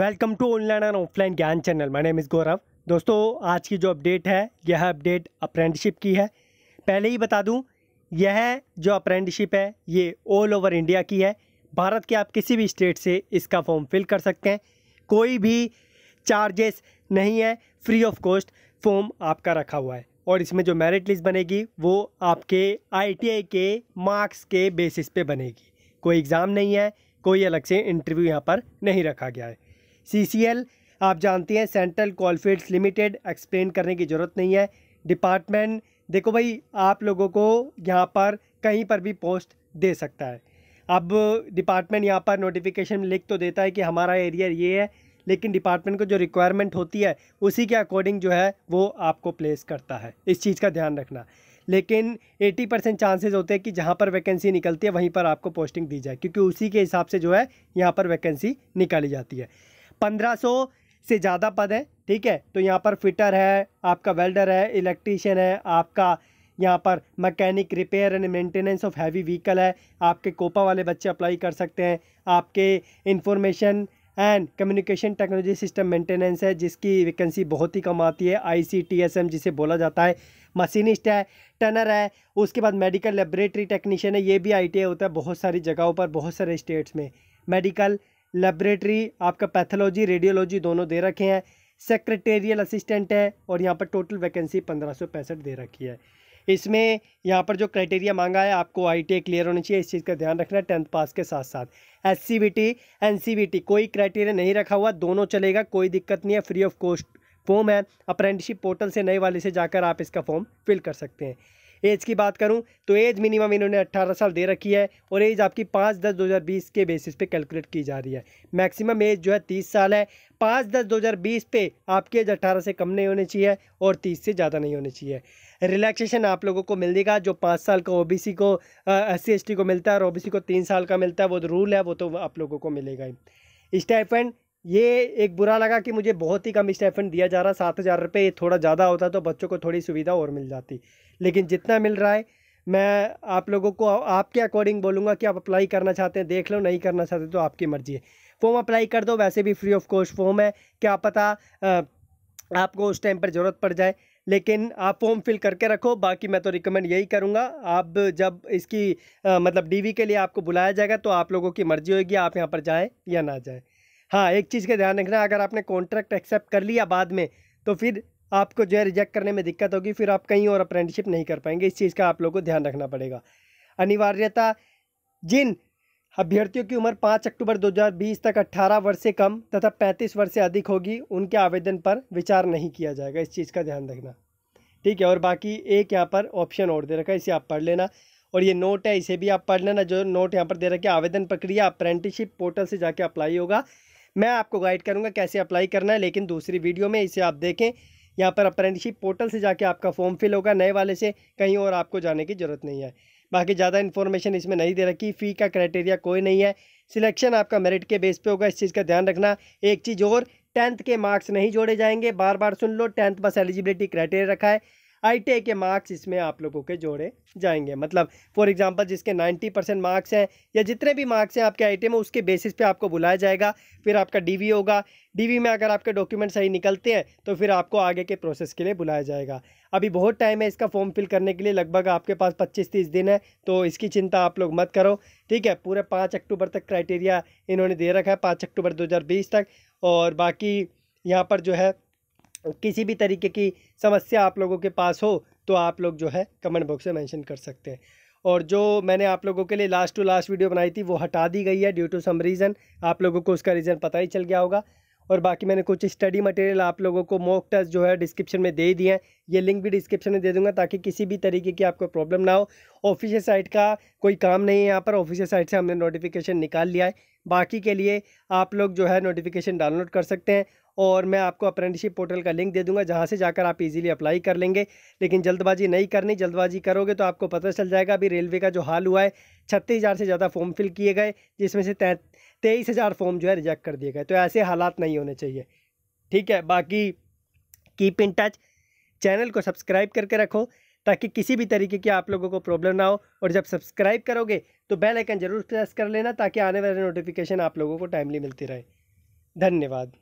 welcome to online and offline ज्ञान channel my name is Gaurav दोस्तों आज की जो अपडेट है यह अपडेट अप्रेंटिशिप की है पहले ही बता दूं यह जो अप्रेंटिशिप है ये ऑल ओवर इंडिया की है भारत के आप किसी भी स्टेट से इसका फॉर्म फिल कर सकते हैं कोई भी चार्जेस नहीं है फ्री ऑफ कॉस्ट फॉर्म आपका रखा हुआ है और इसमें जो मेरिट लिस्ट बनेगी वो आपके आई के मार्क्स के बेसिस पे बनेगी कोई एग्ज़ाम नहीं है कोई अलग से इंटरव्यू यहाँ पर नहीं रखा गया है एल आप जानते हैं सेंट्रल कॉलफील्ड्स लिमिटेड एक्सप्लेन करने की ज़रूरत नहीं है डिपार्टमेंट देखो भाई आप लोगों को यहाँ पर कहीं पर भी पोस्ट दे सकता है अब डिपार्टमेंट यहाँ पर नोटिफिकेशन लिख तो देता है कि हमारा एरिया ये है लेकिन डिपार्टमेंट को जो रिक्वायरमेंट होती है उसी के अकॉर्डिंग जो है वो आपको प्लेस करता है इस चीज़ का ध्यान रखना लेकिन 80 परसेंट चांसेज होते हैं कि जहाँ पर वैकेंसी निकलती है वहीं पर आपको पोस्टिंग दी जाए क्योंकि उसी के हिसाब से जो है यहाँ पर वैकेंसी निकाली जाती है पंद्रह सौ से ज़्यादा पद है ठीक है तो यहाँ पर फिटर है आपका वेल्डर है इलेक्ट्रीशियन है आपका यहाँ पर mechanic repair and maintenance of heavy vehicle है आपके कोपा वाले बच्चे अप्लाई कर सकते हैं आपके information and communication technology system maintenance है जिसकी वैकेंसी बहुत ही कम आती है आईसीटीएसएम जिसे बोला जाता है मशीनिस्ट है टनर है उसके बाद मेडिकल लेबोरेटरी टेक्नीशियन है ये भी आईटीआई होता है बहुत सारी जगहों पर बहुत सारे स्टेट्स में मेडिकल लेबरेटरी आपका पैथोलॉजी रेडियोलॉजी दोनों दे रखे हैं सेक्रेटेरियल असिस्टेंट है और यहाँ पर टोटल वैकेंसी पंद्रह दे रखी है इसमें यहाँ पर जो क्राइटेरिया मांगा है आपको आई क्लियर होनी चाहिए इस चीज़ का ध्यान रखना है टेंथ पास के साथ साथ एस सी कोई क्राइटेरिया नहीं रखा हुआ दोनों चलेगा कोई दिक्कत नहीं है फ्री ऑफ कॉस्ट फॉर्म है अप्रेंटिसशिप पोर्टल से नए वाले से जाकर आप इसका फॉर्म फिल कर सकते हैं एज की बात करूँ तो एज मिनिमम इन्होंने अट्ठारह साल दे रखी है और एज आपकी पाँच दस दो हज़ार बीस के बेसिस पे कैलकुलेट की जा रही है मैक्सिमम एज जो है तीस साल है पाँच दस दो हज़ार बीस पे आपकी एज अट्ठारह से कम नहीं होनी चाहिए और तीस से ज़्यादा नहीं होनी चाहिए रिलैक्सेशन आप लोगों को मिल देगा जो पाँच साल का ओबीसी को एस सी को मिलता है और ओबीसी को तीन साल का मिलता है वो रूल तो है वो तो आप लोगों को मिलेगा ही स्टाइफेंड ये एक बुरा लगा कि मुझे बहुत ही कम स्टाइफेंड दिया जा रहा सात हज़ार रुपये ये थोड़ा ज़्यादा होता तो बच्चों को थोड़ी सुविधा और मिल जाती लेकिन जितना मिल रहा है मैं आप लोगों को आपके अकॉर्डिंग बोलूँगा कि आप अप्लाई करना चाहते हैं देख लो नहीं करना चाहते तो आपकी मर्ज़ी है फॉर्म अप्लाई कर दो वैसे भी फ्री ऑफ कॉस्ट फॉर्म है क्या पता आपको उस टाइम पर ज़रूरत पड़ जाए लेकिन आप फॉर्म फिल करके रखो बाकी मैं तो रिकमेंड यही करूँगा आप जब इसकी आ, मतलब डीवी के लिए आपको बुलाया जाएगा तो आप लोगों की मर्ज़ी होगी आप यहाँ पर जाएँ या ना जाएँ हाँ एक चीज़ का ध्यान रखना अगर आपने कॉन्ट्रैक्ट एक्सेप्ट कर लिया बाद में तो फिर आपको जो है रिजेक्ट करने में दिक्कत होगी फिर आप कहीं और अप्रेंटिसशिप नहीं कर पाएंगे इस चीज़ का आप लोगों को ध्यान रखना पड़ेगा अनिवार्यता जिन अभ्यर्थियों की उम्र 5 अक्टूबर 2020 तक 18 वर्ष से कम तथा 35 वर्ष से अधिक होगी उनके आवेदन पर विचार नहीं किया जाएगा इस चीज़ का ध्यान रखना ठीक है और बाकी एक यहाँ पर ऑप्शन और दे रखा है इसे आप पढ़ लेना और ये नोट है इसे भी आप पढ़ लेना जो नोट यहाँ पर दे रखे आवेदन प्रक्रिया अप्रेंटिसशिप पोर्टल से जाके अप्लाई होगा मैं आपको गाइड करूँगा कैसे अप्लाई करना है लेकिन दूसरी वीडियो में इसे आप देखें यहाँ पर अप्रेंटिसशिप पोर्टल से जाके आपका फॉर्म फिल होगा नए वाले से कहीं और आपको जाने की ज़रूरत नहीं है बाकी ज़्यादा इन्फॉर्मेशन इसमें नहीं दे रखी फ़ी का क्राइटेरिया कोई नहीं है सिलेक्शन आपका मेरिट के बेस पे होगा इस चीज़ का ध्यान रखना एक चीज़ और टेंथ के मार्क्स नहीं जोड़े जाएंगे बार बार सुन लो टेंथ बस एलिजिबिलिटी क्राइटेरिया रखा है आई के मार्क्स इसमें आप लोगों के जोड़े जाएंगे मतलब फॉर एग्जांपल जिसके 90 परसेंट मार्क्स हैं या जितने भी मार्क्स हैं आपके आई में उसके बेसिस पे आपको बुलाया जाएगा फिर आपका डी होगा डी में अगर आपके डॉक्यूमेंट सही निकलते हैं तो फिर आपको आगे के प्रोसेस के लिए बुलाया जाएगा अभी बहुत टाइम है इसका फॉर्म फिल करने के लिए लगभग आपके पास पच्चीस तीस दिन है तो इसकी चिंता आप लोग मत करो ठीक है पूरे पाँच अक्टूबर तक क्राइटेरिया इन्होंने दे रखा है पाँच अक्टूबर दो तक और बाकी यहाँ पर जो है किसी भी तरीके की समस्या आप लोगों के पास हो तो आप लोग जो है कमेंट बॉक्स में मेंशन कर सकते हैं और जो मैंने आप लोगों के लिए लास्ट टू लास्ट वीडियो बनाई थी वो हटा दी गई है ड्यू टू सम रीज़न आप लोगों को उसका रीज़न पता ही चल गया होगा और बाकी मैंने कुछ स्टडी मटेरियल आप लोगों को मॉक टेस्ट जो है डिस्क्रिप्शन में दे दिए हैं ये लिंक भी डिस्क्रिप्शन में दे दूंगा ताकि किसी भी तरीके की आपको प्रॉब्लम ना हो ऑफिशियल साइट का कोई काम नहीं है यहाँ पर ऑफिशियल साइट से हमने नोटिफिकेशन निकाल लिया है बाकी के लिए आप लोग जो है नोटिफिकेशन डाउनलोड कर सकते हैं और मैं आपको अप्रेंटिसिप पोर्टल का लिंक दे दूंगा जहाँ से जाकर आप इजीली अप्लाई कर लेंगे लेकिन जल्दबाजी नहीं करनी जल्दबाजी करोगे तो आपको पता चल जाएगा अभी रेलवे का जो हाल हुआ है छत्तीस हज़ार से ज़्यादा फॉर्म फिल किए गए जिसमें से तेईस हज़ार फॉर्म जो है रिजेक्ट कर दिए गए तो ऐसे हालात नहीं होने चाहिए ठीक है बाकी कीप इन टच चैनल को सब्सक्राइब करके रखो ताकि किसी भी तरीके की आप लोगों को प्रॉब्लम ना हो और जब सब्सक्राइब करोगे तो बेल आइकन जरूर प्रेस कर लेना ताकि आने वाले नोटिफिकेशन आप लोगों को टाइमली मिलती रहे धन्यवाद